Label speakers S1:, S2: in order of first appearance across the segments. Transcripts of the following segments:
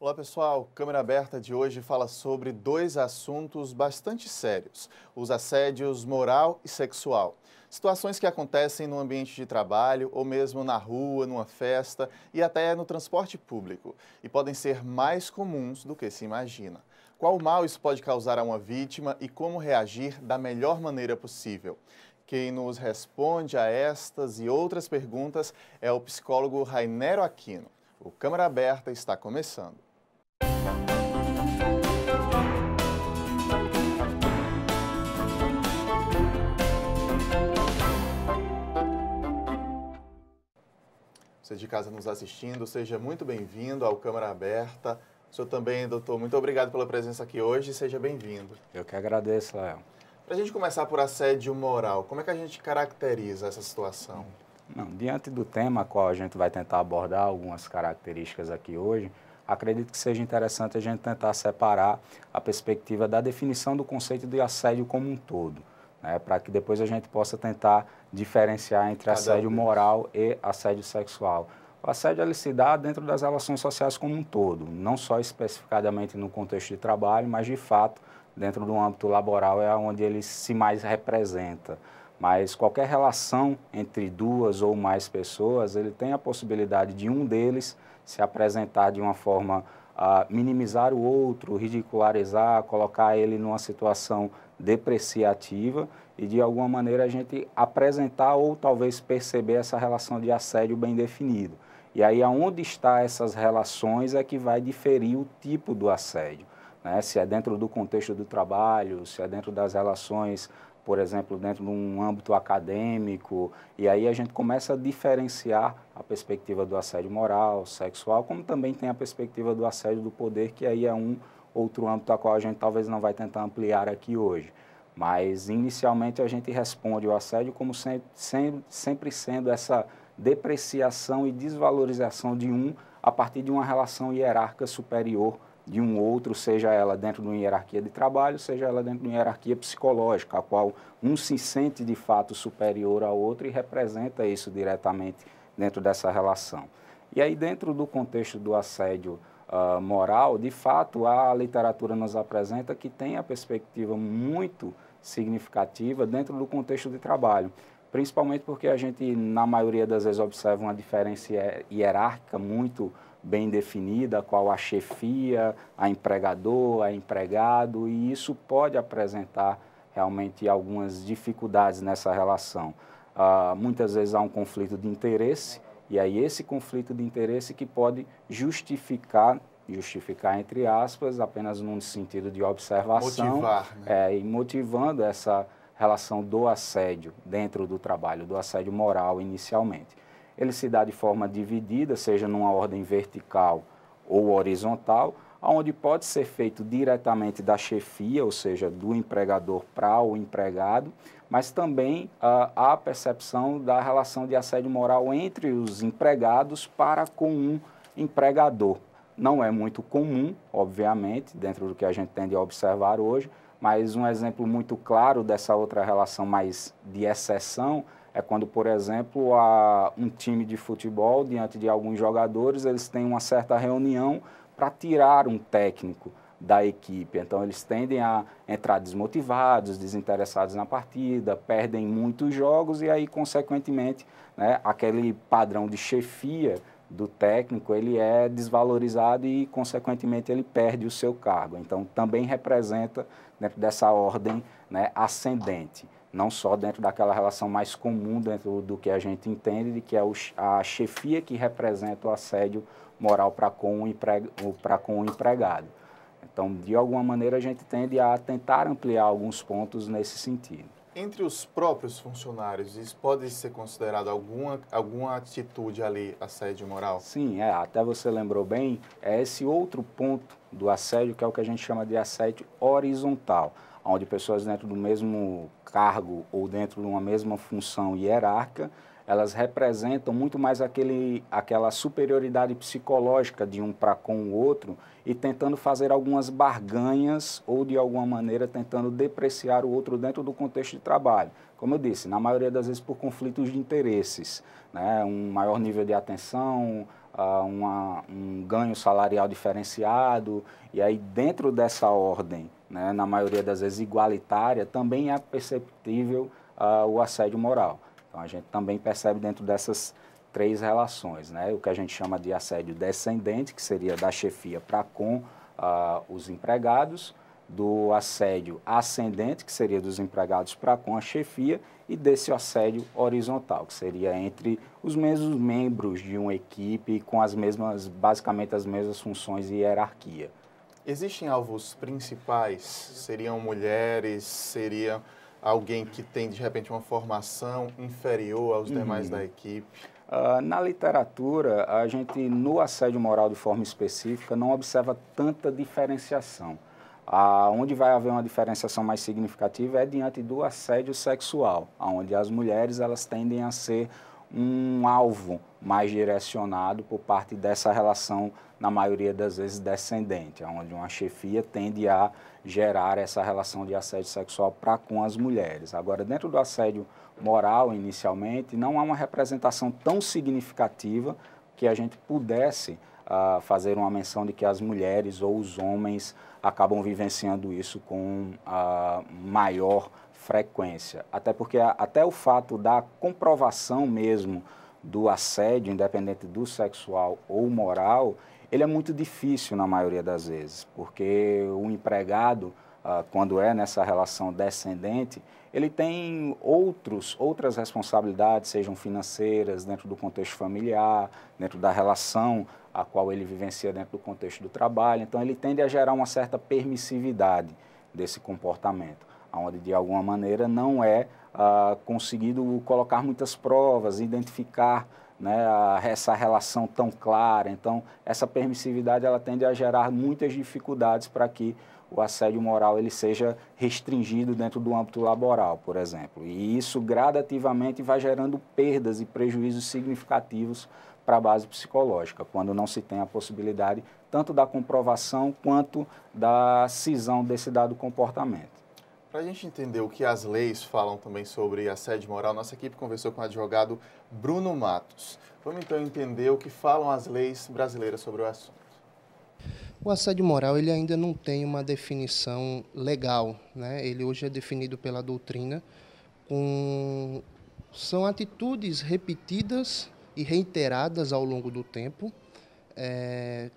S1: Olá pessoal, Câmera Aberta de hoje fala sobre dois assuntos bastante sérios: os assédios moral e sexual. Situações que acontecem no ambiente de trabalho ou mesmo na rua, numa festa e até no transporte público, e podem ser mais comuns do que se imagina. Qual mal isso pode causar a uma vítima e como reagir da melhor maneira possível? Quem nos responde a estas e outras perguntas é o psicólogo Rainero Aquino. O Câmara Aberta está começando. você de casa nos assistindo, seja muito bem-vindo ao Câmara Aberta. O senhor também, doutor, muito obrigado pela presença aqui hoje, seja bem-vindo.
S2: Eu que agradeço,
S1: Léo. Para a gente começar por assédio moral, como é que a gente caracteriza essa situação?
S2: Não, diante do tema qual a gente vai tentar abordar algumas características aqui hoje, acredito que seja interessante a gente tentar separar a perspectiva da definição do conceito de assédio como um todo né, para que depois a gente possa tentar diferenciar entre Cada assédio vez. moral e assédio sexual. O assédio ele se dá dentro das relações sociais como um todo, não só especificadamente no contexto de trabalho, mas de fato dentro do âmbito laboral é onde ele se mais representa. Mas qualquer relação entre duas ou mais pessoas, ele tem a possibilidade de um deles se apresentar de uma forma a ah, minimizar o outro, ridicularizar, colocar ele numa situação depreciativa e de alguma maneira a gente apresentar ou talvez perceber essa relação de assédio bem definido. E aí aonde está essas relações é que vai diferir o tipo do assédio, né? Se é dentro do contexto do trabalho, se é dentro das relações, por exemplo, dentro de um âmbito acadêmico, e aí a gente começa a diferenciar a perspectiva do assédio moral, sexual, como também tem a perspectiva do assédio do poder, que aí é um outro âmbito a qual a gente talvez não vai tentar ampliar aqui hoje. Mas, inicialmente, a gente responde o assédio como sempre, sempre sendo essa depreciação e desvalorização de um a partir de uma relação hierárquica superior de um outro, seja ela dentro de uma hierarquia de trabalho, seja ela dentro de uma hierarquia psicológica, a qual um se sente de fato superior ao outro e representa isso diretamente dentro dessa relação. E aí, dentro do contexto do assédio uh, moral, de fato a literatura nos apresenta que tem a perspectiva muito significativa dentro do contexto de trabalho, principalmente porque a gente, na maioria das vezes, observa uma diferença hierárquica muito bem definida, qual a chefia, a empregador, a empregado, e isso pode apresentar realmente algumas dificuldades nessa relação. Uh, muitas vezes há um conflito de interesse, e aí esse conflito de interesse que pode justificar justificar entre aspas apenas num sentido de observação Motivar, né? é, e motivando essa relação do assédio dentro do trabalho do assédio moral inicialmente ele se dá de forma dividida seja numa ordem vertical ou horizontal onde pode ser feito diretamente da chefia, ou seja, do empregador para o empregado, mas também uh, a percepção da relação de assédio moral entre os empregados para com um empregador. Não é muito comum, obviamente, dentro do que a gente tende a observar hoje, mas um exemplo muito claro dessa outra relação mais de exceção é quando, por exemplo, um time de futebol, diante de alguns jogadores, eles têm uma certa reunião para tirar um técnico da equipe. Então, eles tendem a entrar desmotivados, desinteressados na partida, perdem muitos jogos e aí, consequentemente, né, aquele padrão de chefia do técnico ele é desvalorizado e, consequentemente, ele perde o seu cargo. Então, também representa, dentro dessa ordem né, ascendente, não só dentro daquela relação mais comum dentro do que a gente entende, de que é a chefia que representa o assédio moral para com o, empre... com o empregado. Então, de alguma maneira, a gente tende a tentar ampliar alguns pontos nesse sentido.
S1: Entre os próprios funcionários, isso pode ser considerado alguma,
S2: alguma atitude ali, assédio moral? Sim, é, até você lembrou bem, é esse outro ponto do assédio que é o que a gente chama de assédio horizontal, onde pessoas dentro do mesmo cargo ou dentro de uma mesma função hierárquica elas representam muito mais aquele, aquela superioridade psicológica de um para com o outro e tentando fazer algumas barganhas ou, de alguma maneira, tentando depreciar o outro dentro do contexto de trabalho. Como eu disse, na maioria das vezes por conflitos de interesses, né? um maior nível de atenção, uh, uma, um ganho salarial diferenciado, e aí dentro dessa ordem, né, na maioria das vezes igualitária, também é perceptível uh, o assédio moral. Então a gente também percebe dentro dessas três relações, né? O que a gente chama de assédio descendente, que seria da chefia para com ah, os empregados, do assédio ascendente, que seria dos empregados para com a chefia, e desse assédio horizontal, que seria entre os mesmos membros de uma equipe com as mesmas, basicamente as mesmas funções e hierarquia.
S1: Existem alvos principais? Seriam mulheres? Seriam alguém que tem, de repente, uma formação inferior aos demais uhum. da
S2: equipe? Uh, na literatura, a gente, no assédio moral de forma específica, não observa tanta diferenciação. Ah, onde vai haver uma diferenciação mais significativa é diante do assédio sexual, onde as mulheres elas tendem a ser um alvo mais direcionado por parte dessa relação, na maioria das vezes, descendente, onde uma chefia tende a gerar essa relação de assédio sexual para com as mulheres. Agora, dentro do assédio moral, inicialmente, não há uma representação tão significativa que a gente pudesse uh, fazer uma menção de que as mulheres ou os homens acabam vivenciando isso com uh, maior frequência. Até porque, até o fato da comprovação mesmo do assédio, independente do sexual ou moral, ele é muito difícil na maioria das vezes, porque o empregado, ah, quando é nessa relação descendente, ele tem outros, outras responsabilidades, sejam financeiras, dentro do contexto familiar, dentro da relação a qual ele vivencia dentro do contexto do trabalho. Então, ele tende a gerar uma certa permissividade desse comportamento, onde, de alguma maneira, não é conseguido colocar muitas provas, identificar né, a, essa relação tão clara. Então, essa permissividade ela tende a gerar muitas dificuldades para que o assédio moral ele seja restringido dentro do âmbito laboral, por exemplo. E isso gradativamente vai gerando perdas e prejuízos significativos para a base psicológica, quando não se tem a possibilidade tanto da comprovação quanto da cisão desse dado comportamento.
S1: Para a gente entender o que as leis falam também sobre assédio moral, nossa equipe conversou com o advogado Bruno Matos. Vamos então entender o que falam as leis brasileiras sobre o assunto.
S3: O assédio moral ele ainda não tem uma definição legal, né? Ele hoje é definido pela doutrina com são atitudes repetidas e reiteradas ao longo do tempo é,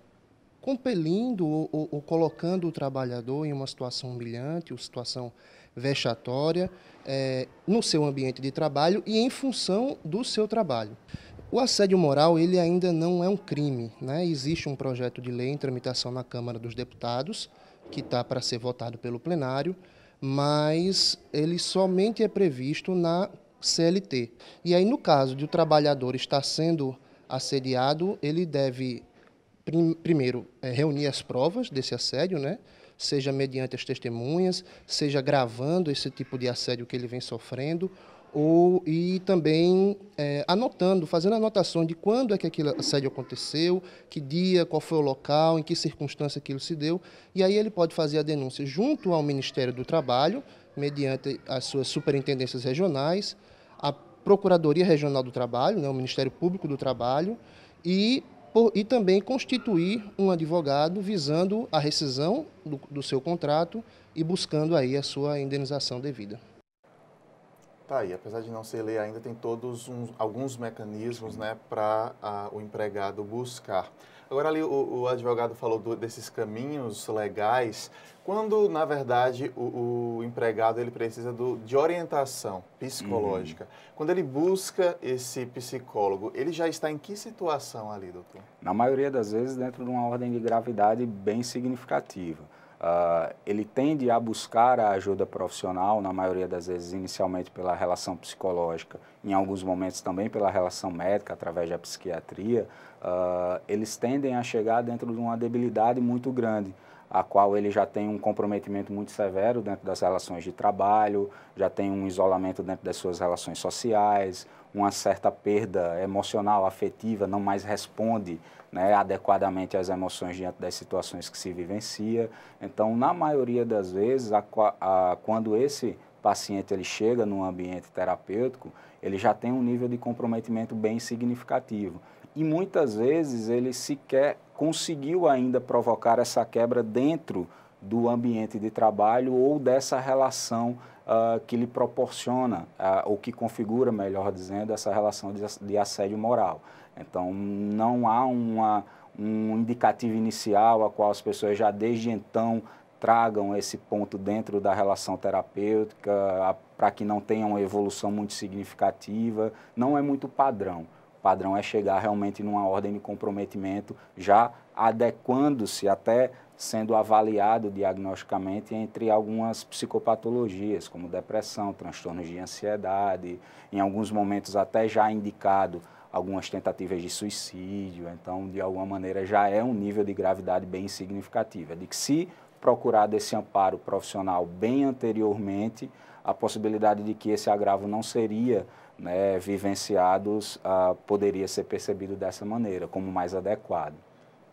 S3: compelindo ou, ou, ou, colocando o trabalhador em uma situação humilhante, uma situação vexatória, é, no seu ambiente de trabalho e em função do seu trabalho. O assédio moral ele ainda não é um crime. Né? Existe um projeto de lei em tramitação na Câmara dos Deputados, que está para ser votado pelo plenário, mas ele somente é previsto na CLT. E aí, no caso de o trabalhador estar sendo assediado, ele deve prim, primeiro, é, reunir as provas desse assédio, né? seja mediante as testemunhas, seja gravando esse tipo de assédio que ele vem sofrendo, ou, e também é, anotando, fazendo anotações de quando é que aquele assédio aconteceu, que dia, qual foi o local, em que circunstância aquilo se deu. E aí ele pode fazer a denúncia junto ao Ministério do Trabalho, mediante as suas superintendências regionais, a Procuradoria Regional do Trabalho, né, o Ministério Público do Trabalho, e por, e também constituir um advogado visando a rescisão do, do seu contrato e buscando aí a sua indenização devida.
S1: Tá aí, apesar de não ser lei ainda, tem todos uns, alguns mecanismos né, para o empregado buscar. Agora ali o, o advogado falou do, desses caminhos legais. Quando, na verdade, o, o empregado ele precisa do, de orientação psicológica, uhum. quando ele busca esse psicólogo, ele já está em que situação ali, doutor?
S2: Na maioria das vezes dentro de uma ordem de gravidade bem significativa. Uh, ele tende a buscar a ajuda profissional, na maioria das vezes, inicialmente pela relação psicológica, em alguns momentos também pela relação médica, através da psiquiatria. Uh, eles tendem a chegar dentro de uma debilidade muito grande a qual ele já tem um comprometimento muito severo dentro das relações de trabalho, já tem um isolamento dentro das suas relações sociais, uma certa perda emocional, afetiva, não mais responde né, adequadamente às emoções diante das situações que se vivencia. Então, na maioria das vezes, a, a, quando esse paciente ele chega num ambiente terapêutico, ele já tem um nível de comprometimento bem significativo. E muitas vezes ele sequer conseguiu ainda provocar essa quebra dentro do ambiente de trabalho ou dessa relação uh, que lhe proporciona, uh, ou que configura, melhor dizendo, essa relação de, assédio moral. Então, não há uma, um indicativo inicial a qual as pessoas já desde então tragam esse ponto dentro da relação terapêutica ah, para que não tenha uma evolução muito significativa. Não é muito padrão padrão é chegar realmente numa ordem de comprometimento, já adequando-se até sendo avaliado diagnosticamente entre algumas psicopatologias, como depressão, transtornos de ansiedade, em alguns momentos até já indicado algumas tentativas de suicídio. Então, de alguma maneira, já é um nível de gravidade bem significativo. É de que se procurado esse amparo profissional bem anteriormente, a possibilidade de que esse agravo não seria né, vivenciado ah, poderia ser percebido dessa maneira, como mais adequado.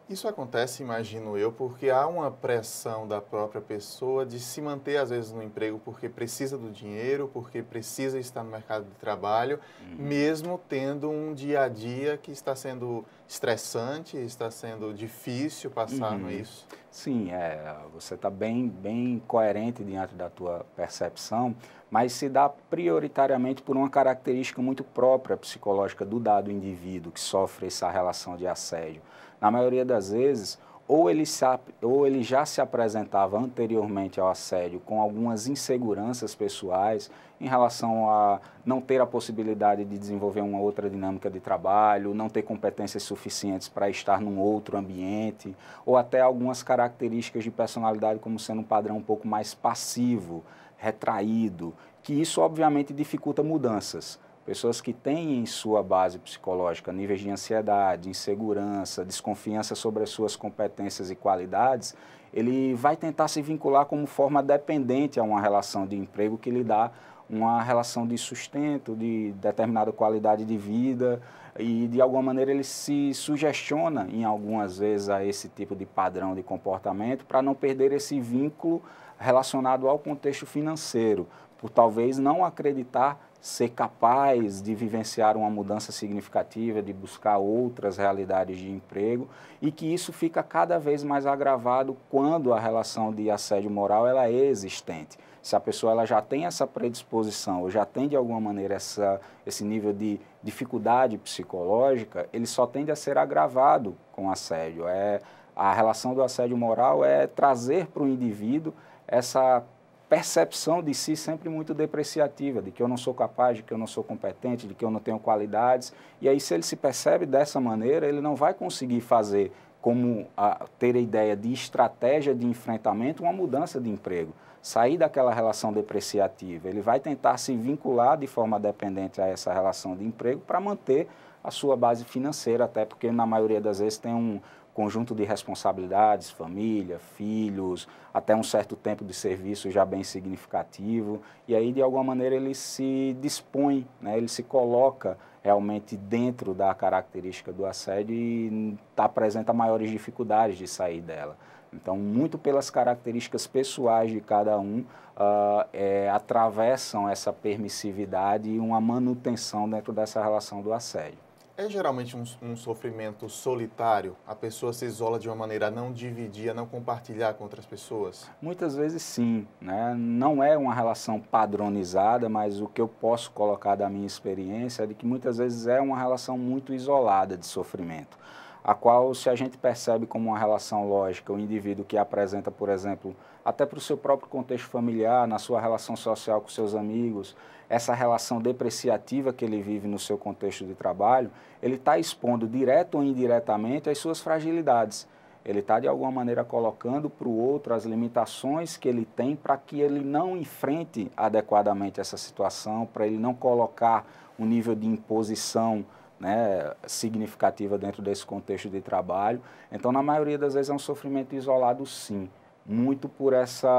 S1: Isso acontece, imagino eu, porque há uma pressão da própria pessoa de se manter, às vezes, no emprego porque precisa do dinheiro, porque precisa estar no mercado de trabalho, uhum. mesmo tendo um dia a dia que está sendo estressante, está sendo difícil passar uhum. isso.
S2: Sim, é, você está bem, bem coerente diante da tua percepção, mas se dá prioritariamente por uma característica muito própria psicológica do dado indivíduo que sofre essa relação de assédio na maioria das vezes, ou ele, se, ou ele já se apresentava anteriormente ao assédio com algumas inseguranças pessoais em relação a não ter a possibilidade de desenvolver uma outra dinâmica de trabalho, não ter competências suficientes para estar num outro ambiente, ou até algumas características de personalidade como sendo um padrão um pouco mais passivo, retraído, que isso obviamente dificulta mudanças Pessoas que têm em sua base psicológica níveis de ansiedade, insegurança, desconfiança sobre as suas competências e qualidades, ele vai tentar se vincular como forma dependente a uma relação de emprego que lhe dá uma relação de sustento, de determinada qualidade de vida e de alguma maneira ele se sugestiona em algumas vezes a esse tipo de padrão de comportamento para não perder esse vínculo relacionado ao contexto financeiro, por talvez não acreditar ser capaz de vivenciar uma mudança significativa, de buscar outras realidades de emprego e que isso fica cada vez mais agravado quando a relação de assédio moral ela é existente. Se a pessoa ela já tem essa predisposição ou já tem de alguma maneira essa, esse nível de dificuldade psicológica, ele só tende a ser agravado com assédio. É, a relação do assédio moral é trazer para o indivíduo essa percepção de si sempre muito depreciativa, de que eu não sou capaz, de que eu não sou competente, de que eu não tenho qualidades. E aí, se ele se percebe dessa maneira, ele não vai conseguir fazer como a, ter a ideia de estratégia de enfrentamento uma mudança de emprego, sair daquela relação depreciativa. Ele vai tentar se vincular de forma dependente a essa relação de emprego para manter a sua base financeira, até porque na maioria das vezes tem um, conjunto de responsabilidades, família, filhos, até um certo tempo de serviço já bem significativo. E aí, de alguma maneira, ele se dispõe, né? ele se coloca realmente dentro da característica do assédio e tá, apresenta maiores dificuldades de sair dela. Então, muito pelas características pessoais de cada um, uh, é, atravessam essa permissividade e uma manutenção dentro dessa relação do assédio.
S1: É geralmente um, um, sofrimento solitário? A pessoa se isola de uma maneira a não dividir, a não compartilhar com outras pessoas?
S2: Muitas vezes sim. Né? Não é uma relação padronizada, mas o que eu posso colocar da minha experiência é de que muitas vezes é uma relação muito isolada de sofrimento, a qual, se a gente percebe como uma relação lógica, o indivíduo que apresenta, por exemplo, até para o seu próprio contexto familiar, na sua relação social com seus amigos, essa relação depreciativa que ele vive no seu contexto de trabalho, ele está expondo direto ou indiretamente as suas fragilidades. Ele está, de alguma maneira, colocando para o outro as limitações que ele tem para que ele não enfrente adequadamente essa situação, para ele não colocar um nível de imposição né, significativa dentro desse contexto de trabalho. Então, na maioria das vezes, é um sofrimento isolado, sim muito por essa,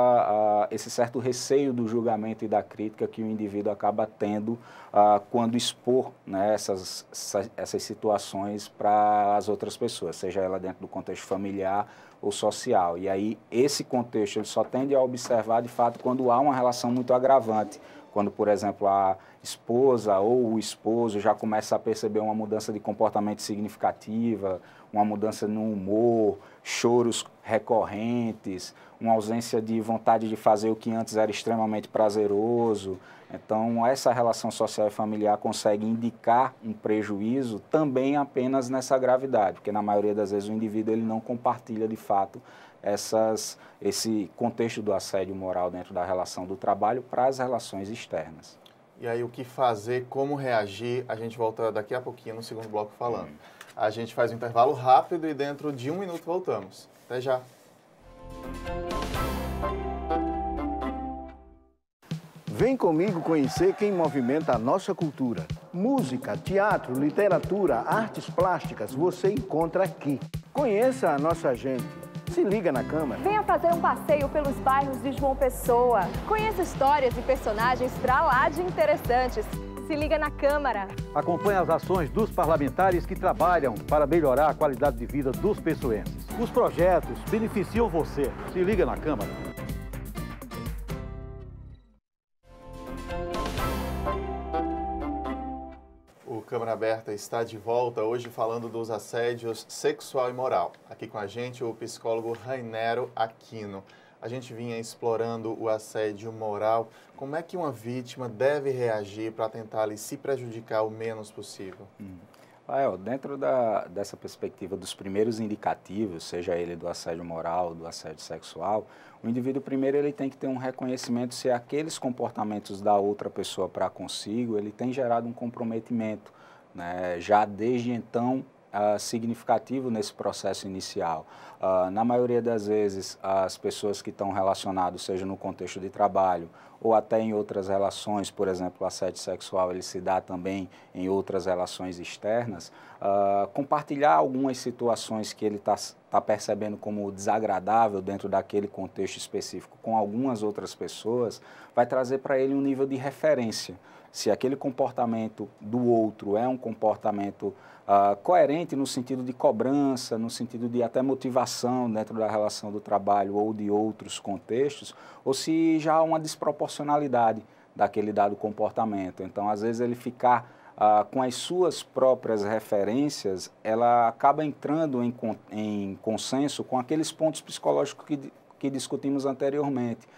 S2: uh, esse certo receio do julgamento e da crítica que o indivíduo acaba tendo uh, quando expor né, essas, essas situações para as outras pessoas, seja ela dentro do contexto familiar ou social. E aí esse contexto ele só tende a observar de fato quando há uma relação muito agravante, quando, por exemplo, a esposa ou o esposo já começa a perceber uma mudança de comportamento significativa, uma mudança no humor, choros recorrentes, uma ausência de vontade de fazer o que antes era extremamente prazeroso. Então, essa relação social e familiar consegue indicar um prejuízo também apenas nessa gravidade, porque na maioria das vezes o indivíduo ele não compartilha de fato essas, esse contexto do assédio moral dentro da relação do trabalho para as relações externas.
S1: E aí, o que fazer, como reagir, a gente volta daqui a pouquinho no segundo bloco falando. Uhum. A gente faz um intervalo rápido e dentro de um minuto voltamos. Até já! Vem comigo conhecer quem movimenta a nossa cultura. Música, teatro, literatura,
S2: artes plásticas, você encontra aqui. Conheça a nossa gente. Se liga na Câmara.
S3: Venha fazer um passeio pelos bairros de João Pessoa. Conheça histórias e personagens pra lá de interessantes. Se liga na Câmara.
S2: Acompanhe as ações dos parlamentares que trabalham para melhorar a qualidade de vida dos pessoenses. Os projetos beneficiam você. Se liga na Câmara.
S1: Câmara Aberta está de volta hoje falando dos assédios sexual e moral. Aqui com a gente o psicólogo Rainero Aquino. A gente vinha explorando o assédio moral. Como é que uma vítima deve reagir para tentar ali, se prejudicar o menos possível? Hum.
S2: dentro da, dessa perspectiva dos primeiros indicativos, seja ele do assédio moral, do assédio sexual, o indivíduo primeiro ele tem que ter um reconhecimento se aqueles comportamentos da outra pessoa para consigo, ele tem gerado um comprometimento né, já desde então uh, significativo nesse processo inicial. Uh, na maioria das vezes, as pessoas que estão relacionadas, seja no contexto de trabalho ou até em outras relações, por exemplo, assédio sexual, ele se dá também em outras relações externas, uh, compartilhar algumas situações que ele está tá percebendo como desagradável dentro daquele contexto específico com algumas outras pessoas, vai trazer para ele um nível de referência se aquele comportamento do outro é um comportamento uh, coerente no sentido de cobrança, no sentido de até motivação dentro da relação do trabalho ou de outros contextos, ou se já há uma desproporcionalidade daquele dado comportamento. Então, às vezes, ele ficar Uh, com as suas próprias referências, ela acaba entrando em, con em consenso com aqueles pontos psicológicos que, que discutimos anteriormente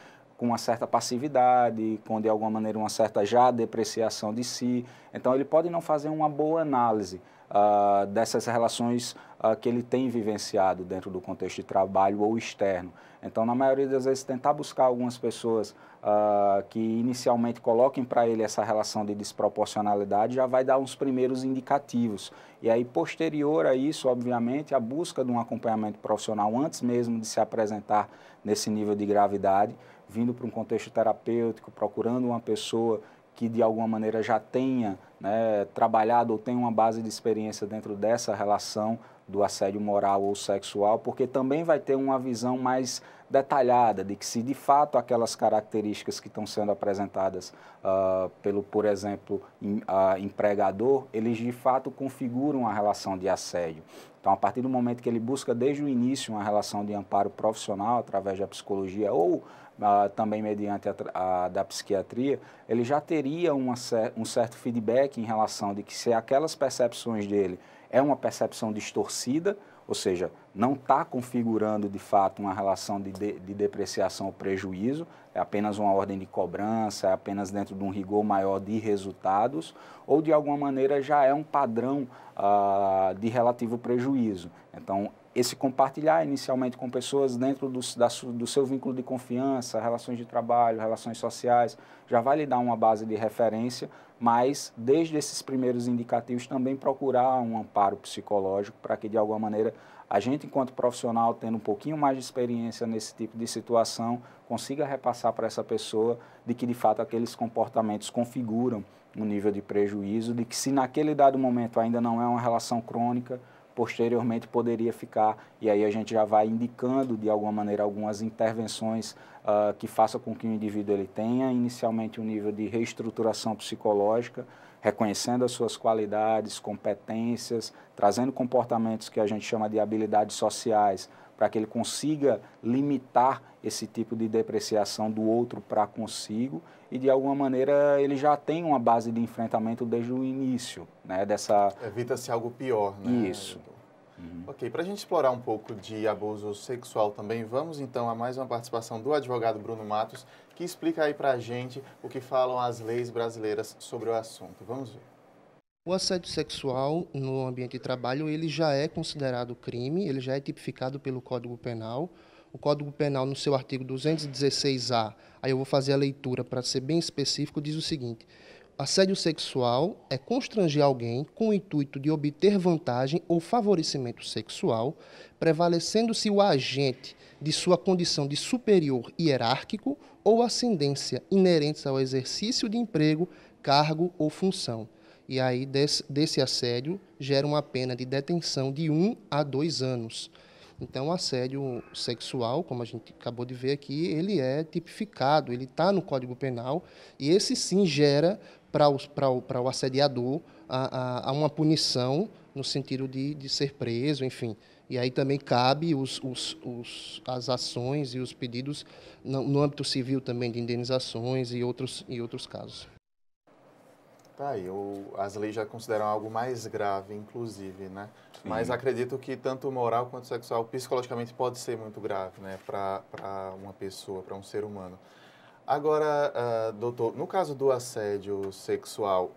S2: com uma certa passividade, com de alguma maneira uma certa já depreciação de si. Então ele pode não fazer uma boa análise uh, dessas relações uh, que ele tem vivenciado dentro do contexto de trabalho ou externo. Então na maioria das vezes tentar buscar algumas pessoas uh, que inicialmente coloquem para ele essa relação de desproporcionalidade já vai dar uns primeiros indicativos. E aí posterior a isso, obviamente, a busca de um acompanhamento profissional antes mesmo de se apresentar nesse nível de gravidade vindo para um contexto terapêutico, procurando uma pessoa que de alguma maneira já tenha né, trabalhado ou tenha uma base de experiência dentro dessa relação, do assédio moral ou sexual, porque também vai ter uma visão mais detalhada de que se de fato aquelas características que estão sendo apresentadas uh, pelo, por exemplo, em, uh, empregador, eles de fato configuram a relação de assédio. Então, a partir do momento que ele busca desde o início uma relação de amparo profissional através da psicologia ou Uh, também mediante a, a, da psiquiatria, ele já teria uma, um certo feedback em relação de que se aquelas percepções dele é uma percepção distorcida, ou seja, não está configurando de fato uma relação de, de, de, depreciação ou prejuízo, é apenas uma ordem de cobrança, é apenas dentro de um rigor maior de resultados, ou de alguma maneira já é um padrão ah, de relativo prejuízo. Então, esse compartilhar inicialmente com pessoas dentro do, da, do seu vínculo de confiança, relações de trabalho, relações sociais, já vai lhe dar uma base de referência, mas desde esses primeiros indicativos também procurar um amparo psicológico para que de alguma maneira a gente, enquanto profissional, tendo um pouquinho mais de experiência nesse tipo de situação, consiga repassar para essa pessoa de que de fato aqueles comportamentos configuram um nível de prejuízo, de que se naquele dado momento ainda não é uma relação crônica, posteriormente poderia ficar. E aí a gente já vai indicando, de alguma maneira, algumas intervenções uh, que façam com que o indivíduo ele tenha inicialmente um nível de reestruturação psicológica, reconhecendo as suas qualidades, competências, trazendo comportamentos que a gente chama de habilidades sociais, para que ele consiga limitar esse tipo de depreciação do outro para consigo e de alguma maneira ele já tem uma base de enfrentamento desde o início, né? Dessa
S1: evita-se algo pior, né? Isso. Uhum. Ok, para a gente explorar um pouco de abuso sexual também, vamos então a mais uma participação do advogado Bruno Matos, que explica aí para a gente o que falam as leis brasileiras sobre o assunto. Vamos ver.
S3: O assédio sexual no ambiente de trabalho ele já é considerado crime, ele já é tipificado pelo Código Penal o Código Penal, no seu artigo 216-A, aí eu vou fazer a leitura para ser bem específico, diz o seguinte: assédio sexual é constranger alguém com o intuito de obter vantagem ou favorecimento sexual, prevalecendo-se o agente de sua condição de superior hierárquico ou ascendência inerentes ao exercício de emprego, cargo ou função. E aí, desse, desse assédio, gera uma pena de detenção de um a dois anos. Então, o assédio sexual, como a gente acabou de ver aqui, ele é tipificado, ele está no Código Penal e esse sim gera para o, o, o assediador a, a, a, uma punição no sentido de, de ser preso, enfim. E aí também cabe os, os, os, as ações e os pedidos no, no âmbito civil também de indenizações e outros, e outros casos.
S1: Tá aí, o, as leis já consideram algo mais grave, inclusive, né? Sim. Mas acredito que tanto moral quanto sexual, psicologicamente, pode ser muito grave, né? Para uma pessoa, para um ser humano. Agora, uh, doutor, no caso do assédio sexual,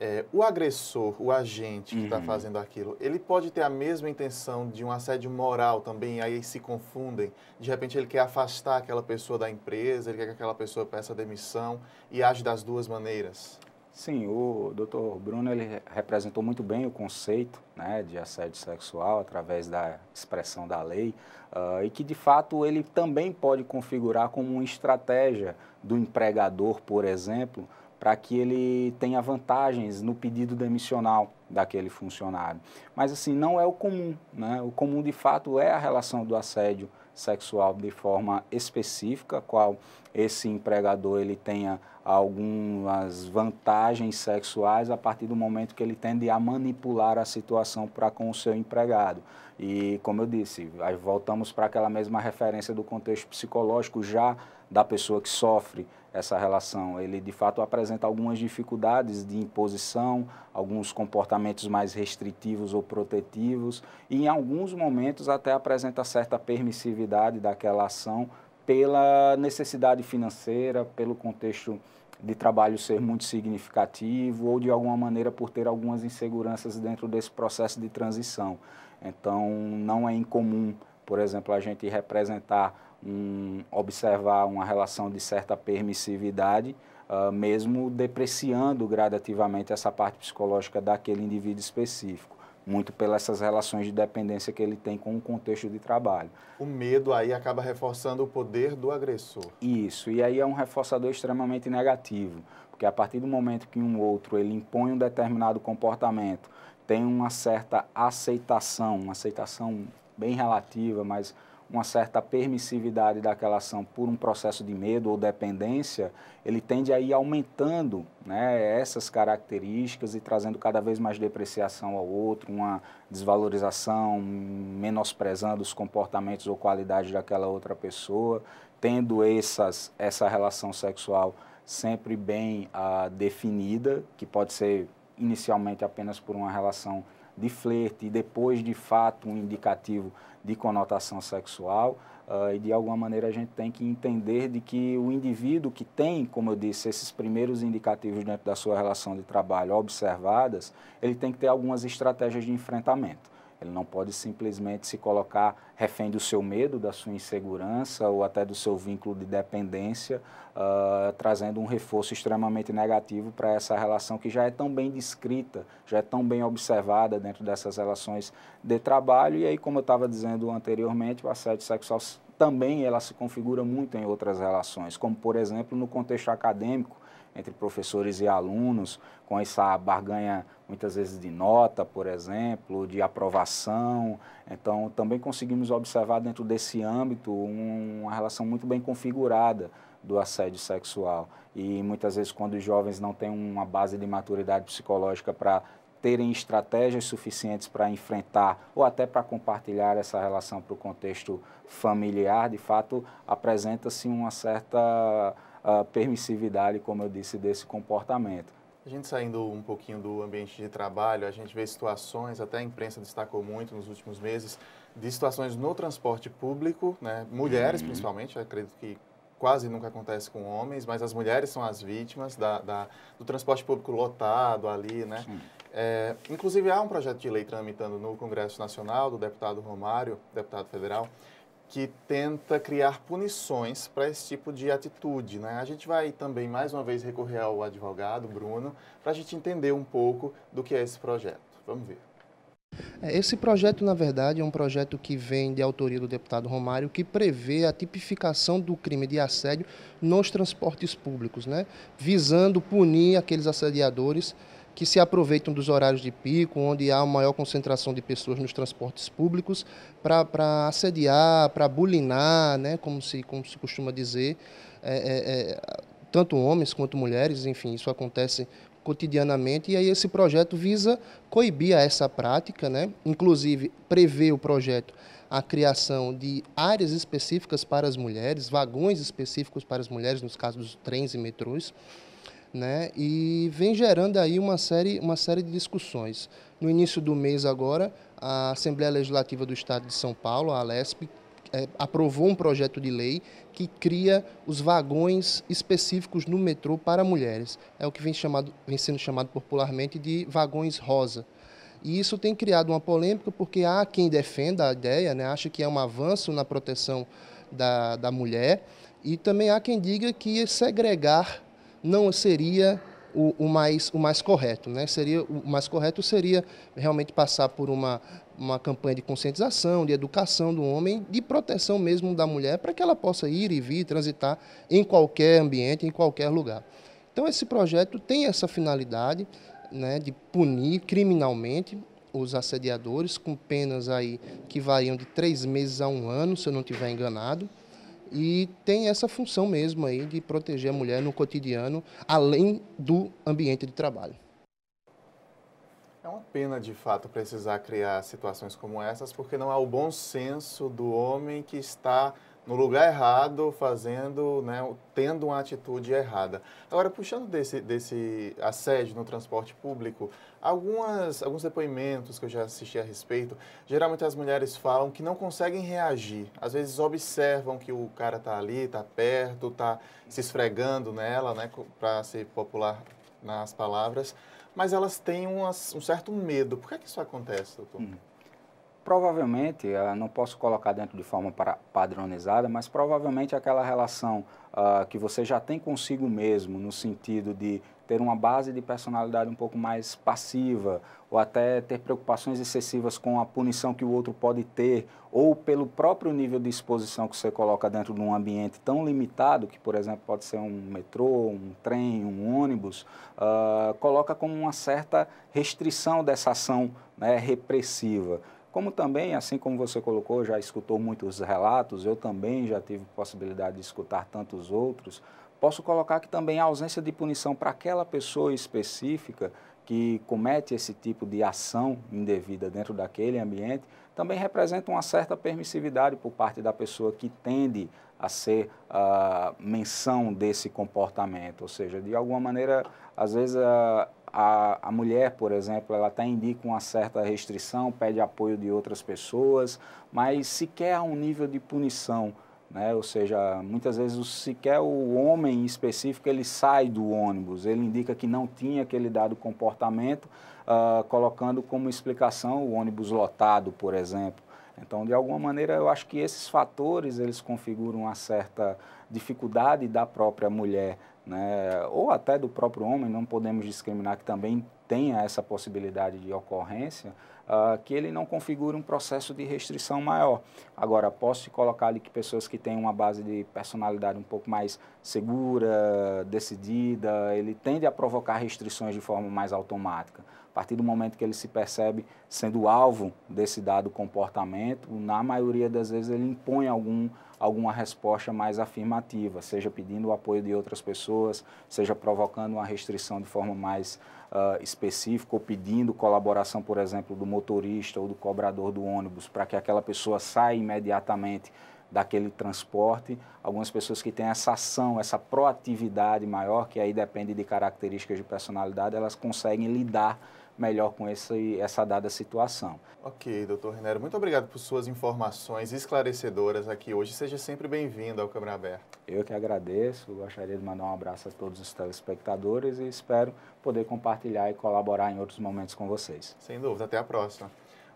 S1: é, o agressor, o agente que está uhum. fazendo aquilo, ele pode ter a mesma intenção de um assédio moral também, aí se confundem. De repente ele quer afastar aquela pessoa da empresa, ele quer que aquela pessoa peça demissão e age das
S2: duas maneiras. Sim, o Dr. Bruno ele representou muito bem o conceito né, de assédio sexual através da expressão da lei uh, e que de fato ele também pode configurar como uma estratégia do empregador, por exemplo, para que ele tenha vantagens no pedido demissional daquele funcionário. Mas assim, não é o comum, né? O comum de fato é a relação do assédio sexual de forma específica, qual esse empregador ele tenha algumas vantagens sexuais a partir do momento que ele tende a manipular a situação para com o seu empregado. E, como eu disse, aí voltamos para aquela mesma referência do contexto psicológico já da pessoa que sofre essa relação. Ele, de fato, apresenta algumas dificuldades de imposição, alguns comportamentos mais restritivos ou protetivos, e, em alguns momentos, até apresenta certa permissividade daquela ação pela necessidade financeira, pelo contexto de trabalho ser muito significativo ou de alguma maneira por ter algumas inseguranças dentro desse processo de transição. Então, não é incomum, por exemplo, a gente representar, um, observar uma relação de certa permissividade, uh, mesmo depreciando gradativamente essa parte psicológica daquele indivíduo específico muito pelas essas relações de dependência que ele tem com o contexto de trabalho.
S1: O medo aí acaba reforçando o poder do agressor.
S2: Isso, e aí é um reforçador extremamente negativo, porque a partir do momento que um outro ele impõe um determinado comportamento, tem uma certa aceitação, uma aceitação bem relativa, mas uma certa permissividade daquela ação por um processo de medo ou dependência, ele tende a ir aumentando né, essas características e trazendo cada vez mais depreciação ao outro, uma desvalorização, menosprezando os comportamentos ou qualidades daquela outra pessoa, tendo essas, essa relação sexual sempre bem ah, definida, que pode ser inicialmente apenas por uma relação de flerte e depois, de fato, um indicativo de conotação sexual. Uh, e de alguma maneira a gente tem que entender de que o indivíduo que tem, como eu disse, esses primeiros indicativos dentro da sua relação de trabalho observadas, ele tem que ter algumas estratégias de enfrentamento. Ele não pode simplesmente se colocar refém do seu medo, da sua insegurança ou até do seu vínculo de dependência, uh, trazendo um reforço extremamente negativo para essa relação que já é tão bem descrita, já é tão bem observada dentro dessas relações de trabalho. E aí, como eu estava dizendo anteriormente, o assédio sexual também ela se configura muito em outras relações, como por exemplo no contexto acadêmico, entre professores e alunos, com essa barganha muitas vezes de nota, por exemplo, de aprovação. Então, também conseguimos observar dentro desse âmbito uma relação muito bem configurada do assédio sexual. E muitas vezes, quando os jovens não têm uma base de maturidade psicológica para terem estratégias suficientes para enfrentar ou até para compartilhar essa relação para o contexto familiar, de fato, apresenta-se uma certa a permissividade, como eu disse, desse comportamento.
S1: A gente saindo um pouquinho do ambiente de trabalho, a gente vê situações, até a imprensa destacou muito nos últimos meses, de situações no transporte público, né? mulheres uhum. principalmente, acredito que quase nunca acontece com homens, mas as mulheres são as vítimas da, da do transporte público lotado ali, né? É, inclusive, há um projeto de lei tramitando no Congresso Nacional do deputado Romário, deputado federal, que tenta criar punições para esse tipo de atitude. Né? A gente vai também, mais uma vez, recorrer ao advogado, Bruno, para a gente entender um pouco do que é esse projeto. Vamos ver.
S3: É, esse projeto, na verdade, é um projeto que vem de autoria do deputado Romário, que prevê a tipificação do crime de assédio nos transportes públicos, né? visando punir aqueles assediadores que se aproveitam dos horários de pico, onde há maior concentração de pessoas nos transportes públicos, para assediar, para bulinar, né, como, se, como se costuma dizer, é, é, é, tanto homens quanto mulheres, enfim, isso acontece cotidianamente, e aí esse projeto visa coibir essa prática, né, inclusive prevê o projeto a criação de áreas específicas para as mulheres, vagões específicos para as mulheres, nos casos dos trens e metrôs, né? E vem gerando aí uma série, uma série de discussões. No início do mês agora, a Assembleia Legislativa do Estado de São Paulo, a Alesp, é, aprovou um projeto de lei que cria os vagões específicos no metrô para mulheres. É o que vem, chamado, vem sendo chamado popularmente de vagões rosa. E isso tem criado uma polêmica porque há quem defenda a ideia, né, acha que é um avanço na proteção da, da mulher, e também há quem diga que segregar não seria o, o, mais, o mais correto. Né? Seria, o mais correto seria realmente passar por uma, uma campanha de conscientização, de educação do homem, de proteção mesmo da mulher, para que ela possa ir e vir, transitar em qualquer ambiente, em qualquer lugar. Então, esse projeto tem essa finalidade né, de punir criminalmente os assediadores com penas aí que variam de três meses a um ano, se eu não estiver enganado e tem essa função mesmo aí de proteger a mulher no cotidiano, além do ambiente de trabalho.
S1: É uma pena, de fato, precisar criar situações como essas, porque não há é o bom senso do homem que está no lugar errado, fazendo, né, tendo uma atitude errada. Agora, puxando desse, desse assédio no transporte público, Algumas, alguns depoimentos que eu já assisti a respeito, geralmente as mulheres falam que não conseguem reagir. Às vezes observam que o cara tá ali, tá perto, tá se esfregando nela, né, para ser popular nas palavras, mas elas têm umas, um certo medo. Por que, é que isso acontece, doutor?
S2: Hum. Provavelmente, ah, não posso colocar dentro de forma padronizada, mas provavelmente aquela relação uh, que você já tem consigo mesmo, no sentido de ter uma base de personalidade um pouco mais passiva, ou até ter preocupações excessivas com a punição que o outro pode ter, ou pelo próprio nível de exposição que você coloca dentro de um ambiente tão limitado, que, por exemplo, pode ser um metrô, um trem, um ônibus, uh, coloca como uma certa restrição dessa ação né, repressiva. Como também, assim como você colocou, já escutou muitos relatos, eu também já tive possibilidade de escutar tantos outros, Posso colocar aqui também a ausência de punição para aquela pessoa específica que comete esse tipo de ação indevida dentro daquele ambiente, também representa uma certa permissividade por parte da pessoa que tende a ser uh, menção desse comportamento. Ou seja, de alguma maneira, às vezes a, a, a mulher, por exemplo, ela até indica uma certa restrição, pede apoio de outras pessoas, mas sequer há um nível de punição né? Ou seja, muitas vezes o, sequer o homem em específico ele sai do ônibus, ele indica que não tinha aquele dado comportamento, uh, colocando como explicação o ônibus lotado, por exemplo. Então, de alguma maneira, eu acho que esses fatores eles configuram uma certa dificuldade da própria mulher, né? ou até do próprio homem, não podemos discriminar que também tenha essa possibilidade de ocorrência, uh, que ele não configure um processo de restrição maior. Agora, posso colocar ali que pessoas que têm uma base de personalidade um pouco mais segura, decidida, ele tende a provocar restrições de forma mais automática. A partir do momento que ele se percebe sendo alvo desse dado comportamento, na maioria das vezes ele impõe algum alguma resposta mais afirmativa, seja pedindo o apoio de outras pessoas, seja provocando uma restrição de forma mais uh, específica, ou pedindo colaboração, por exemplo, do motorista ou do cobrador do ônibus, para que aquela pessoa saia imediatamente daquele transporte, algumas pessoas que têm essa ação, essa proatividade maior, que aí depende de características de personalidade, elas conseguem lidar melhor com esse, essa dada situação.
S1: Ok, doutor Renero, muito obrigado por suas informações esclarecedoras aqui hoje. Seja sempre bem-vindo ao Câmara Aberta.
S2: Eu que agradeço, gostaria de mandar um abraço a todos os telespectadores e espero poder compartilhar e colaborar em outros momentos com vocês.
S1: Sem dúvida, até a próxima.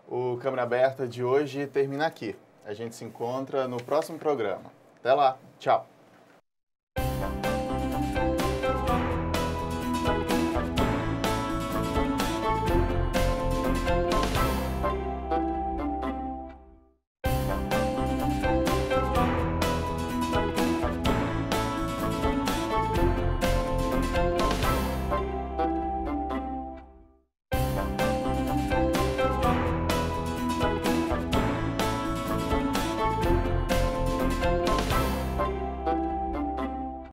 S1: O Câmara Aberta de hoje termina aqui. A gente se encontra no próximo programa. Até lá. Tchau.